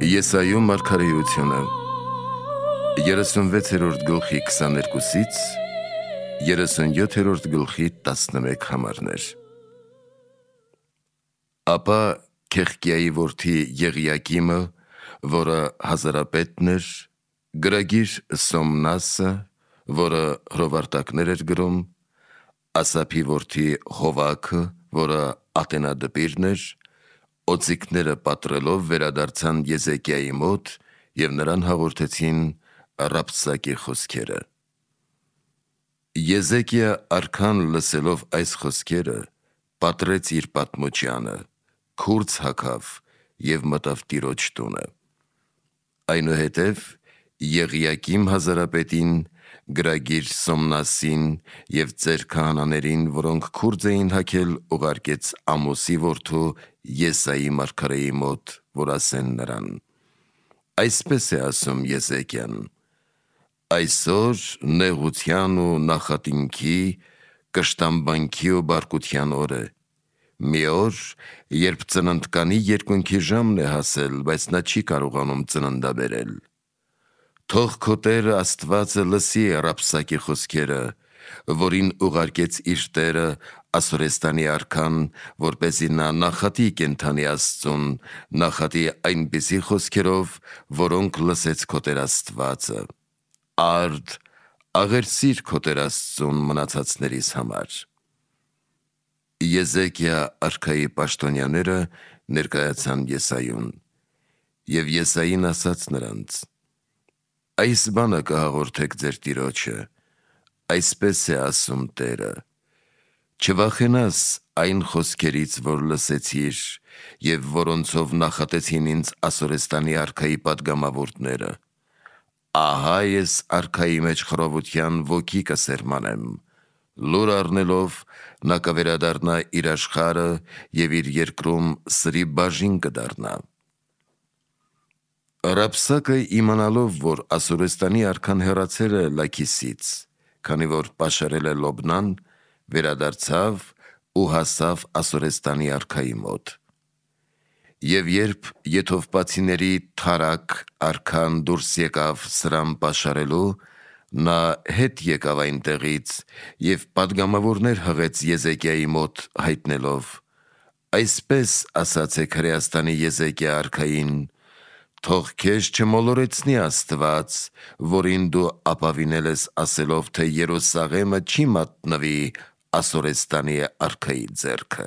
Եսայու մարգարեությունը 36-րդ գլխի 22-ից 37-րդ գլխի 11 համարներ։ Ապա Քեղկիայի որդի Եղիակիմը, որը հազարապետն էր, գրագիր Սոմնասը, որը հրովարտակներ էր գրում, Ասափի որդի Հովակը, որը Ատենադպիրն էր, Օծիկները պատրելով վերադարձան Եզեկիայի մոտ եւ նրան հաղորդեցին Ռապսակի խոսքերը։ Եզեկիա արքան լսելով այս խոսքերը, պատրեց իր պատմոճանը, քուրց հակավ եւ մտավ տիրոջ տունը։ Այնուհետև Եղիակիմ հազարապետին, գրագիր Սոմնասին եւ ձեր քահանաներին, որոնք քուրձ էին հակել, ուղարկեց Ամոսի որդու Եսայի մարգարեի մոտ, որ ասեն նրան. Այսպես է ասում Եսեկյան. Այսօր նեղության ու նախատինքի, կշտամբանքի ու բարկության օրը։ Մի օր, երբ ծննդկանի երկունքի ժամն է հասել, բայց նա չի կարողանում ծննդաբերել։ Թող քոտերը Աստվածը լսի Ռապսակի խոսքերը, որին ուղարկեց իր Տերը Ասորեստանի արքան, որպեսի նա նախատի կենթանի աստծուն, նախատի այնպիսի խոսքերով, որոնք լսեց քոտեր աստվածը։ Արդ աղերսիր քոտեր աստծուն մնացածներից համար։ Եզեկիա արքայի պաշտոնյաները ներկայացան Եսայուն։ Եվ Եսային ասաց նրանց. Այս բանը կհաղորդեք ձեր տիրոջը։ Այսպես է ասում Տերը Չվախենաս այն խոսքերից, որ լսեցիր եւ որոնցով նախատեցին ինձ Ասորեստանի արքայի падգամավորները։ Ահա ես արքայի մեջ խռովության ոգի կսերմանեմ։ Լուր առնելով նա կվերադառնա իր աշխարը եւ իր երկրում սրի բաժին կդառնա։ Ռապսակը իմանալով, որ Ասորեստանի արքան հերացել է Լաքիսից, քանի որ պաշարել է Լոբնան, վերադարձավ ու հասավ Ասորեստանի արքայի մոտ։ Եվ երբ եթովպացիների թարակ արքան դուրս եկավ սրան պաշարելու, նա հետ եկավ այն տեղից և падգամավորներ հղեց Եզեկիայի մոտ հայտնելով. Այսպես ասացեք Հրեաստանի Եզեկիա արքային, թող քեզ չմոլորեցնի Աստված, որին դու ապավինել ես ասելով, թե Երուսաղեմը չի մատնվի ասորեց տանի է արքայի ձերքը։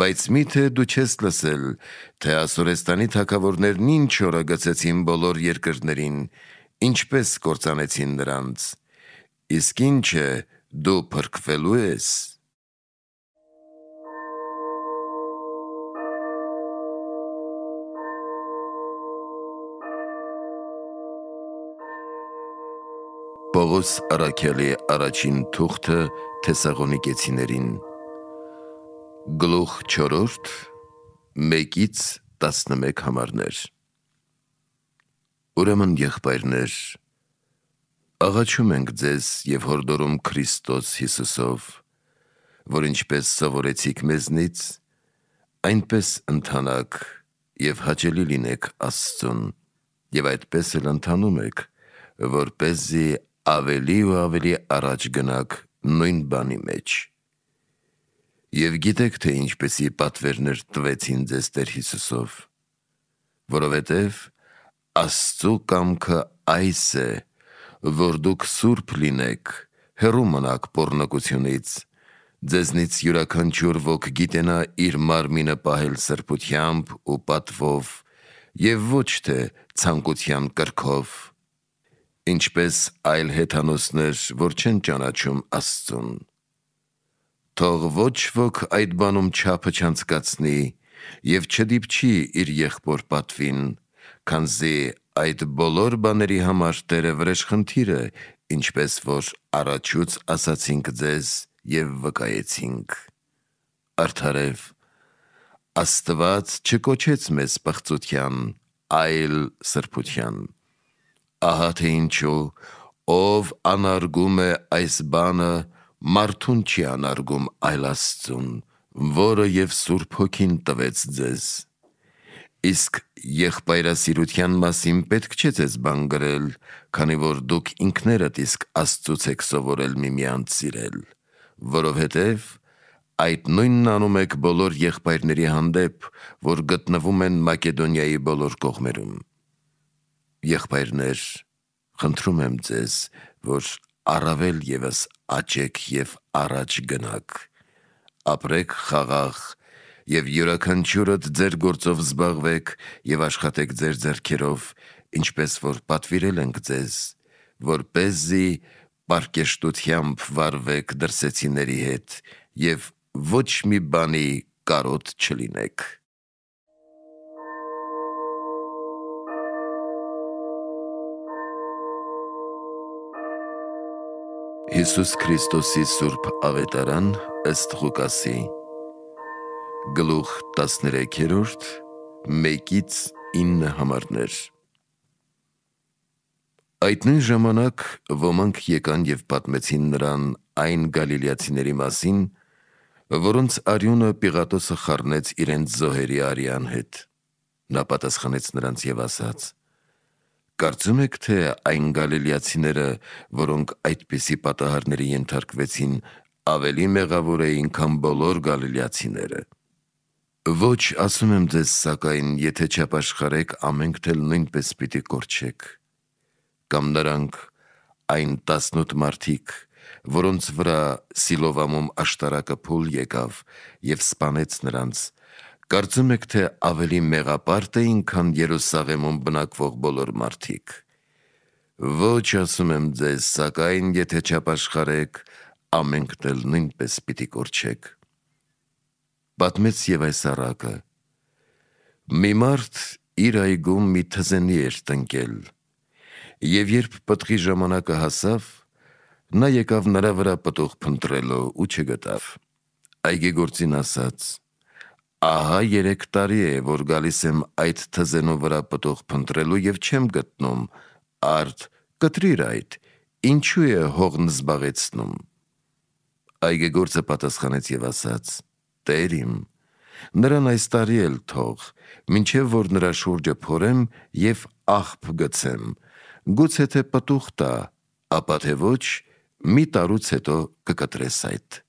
Բայց միթե դու չես լսել, թե ասորեստանի թակավորներն ինչ օրագծեցին բոլոր երկրներին, ինչպես կործանեցին նրանց։ Իսկ ինչ է դու փրկվելու ես։ Պողոս Արաքյալի առաջին թուղթը Թեսաղոնիկեցիներին գլուխ 4-րդ 1-ից 11 համարներ Ուրեմն եղբայրներ աղաչում ենք ձեզ եւ հորդորում Քրիստոս Հիսուսով որ ինչպես սովորեցիք մեզնից այնպես ընթանաք եւ հաճելի լինեք Աստծուն եւ այդպես էլ ընթանում եք որ เป զի ավելի ու ավելի առաջ գնաք նույն բանի մեջ։ Եվ գիտեք, թե ինչպեսի պատվերներ տվեցին ձեզ Տեր Հիսուսով, որովհետև Աստծո կամքը այս է, որ դուք սուրբ լինեք, հեռու մնաք pornokությունից, ձեզնից յուրաքանչյուր ոք գիտենա իր մարմինը պահել սրբությամբ ու պատվով, եւ ոչ թե ցանկության կրքով ինչպես այլ հեթանոսներ, որ չեն ճանաչում Աստծուն։ Թող ոչ ոք այդ բանում չափը չանցկացնի եւ չդիպչի իր եղբոր պատվին, քանզի այդ բոլոր բաների համար Տերը վրեժխնդիր է, ինչպես որ առաջուց ասացինք ձեզ եւ վկայեցինք։ Արդարև Աստված չկոչեց մեզ բղծության, այլ սրբության։ Ահա թե ինչու ով անարգում է այս բանը, մարդուն չի անարգում այլ Աստծուն, որը եւ Սուրբ Հոգին տվեց ձեզ։ Իսկ եղբայրասիրության մասին պետք չէ ձեզ բան գրել, քանի որ դուք ինքներդ իսկ Աստծուց եք սովորել միմյանց սիրել, որովհետև այդ նույնն անում եք բոլոր եղբայրների հանդեպ, որ գտնվում են Մակեդոնիայի բոլոր կողմերում եղբայրներ, խնդրում եմ ձեզ, որ առավել եւս աճեք եւ առաջ գնաք։ Ապրեք խաղաղ եւ յուրաքանչյուրդ ձեր գործով զբաղվեք եւ աշխատեք ձեր ձեռքերով, ինչպես որ պատվիրել ենք ձեզ, որ เป զի պարկեշտությամբ վարվեք դրսեցիների հետ եւ ոչ մի բանի կարոտ չլինեք։ Հիսուս Քրիստոսի Սուրբ Ավետարան ըստ Ղուկասի գլուխ 13-րդ 1-ից 9 համարներ Այդ նույն ժամանակ ոմանք եկան եւ պատմեցին նրան այն գալիլեացիների մասին, որոնց արյունը Պիղատոսը խառնեց իրենց զոհերի արյան հետ։ Նա պատասխանեց նրանց եւ ասաց. Կարծում եք, թե այն գալիլեացիները, որոնք այդպիսի պատահարների ենթարկվեցին, ավելի մեղավոր էին, քան բոլոր գալիլեացիները։ Ոչ, ասում եմ ձեզ, սակայն, եթե չապաշխարեք, ամենք թել նույնպես պիտի կորչեք։ Կամ նրանք, այն 18 մարդիկ, որոնց վրա Սիլովամում աշտարակը փոլ եկավ եւ սپانեց նրանց, Կարծում եք, թե ավելի մեղապարտ էին, քան Երուսաղեմում բնակվող բոլոր մարդիկ։ Ոչ ասում եմ ձեզ, սակայն եթե չապաշխարեք, ամենքն էլ նույնպես պիտի կորչեք։ Պատմեց եւ այս առակը։ Մի մարդ իր այգում մի թզենի էր տնկել։ Եվ երբ պտղի ժամանակը հասավ, նա եկավ նրա վրա պտուղ փնտրելու ու չգտավ։ Այգեգործին ասաց. Ահա երեք տարի է, որ գալիս եմ այդ թզենու վրա պտող փնտրելու եւ չեմ գտնում։ Արդ կտրիր այդ, ինչու է հողն զբաղեցնում։ Այգեգործը պատասխանեց եւ ասաց. Տեր իմ, նրան այս տարի էլ թող, մինչև որ նրա շուրջը փորեմ եւ աղբ գցեմ։ Գուցե թե պտուղ տա, ապա թե ոչ, մի տարուց հետո կկտրես այդ։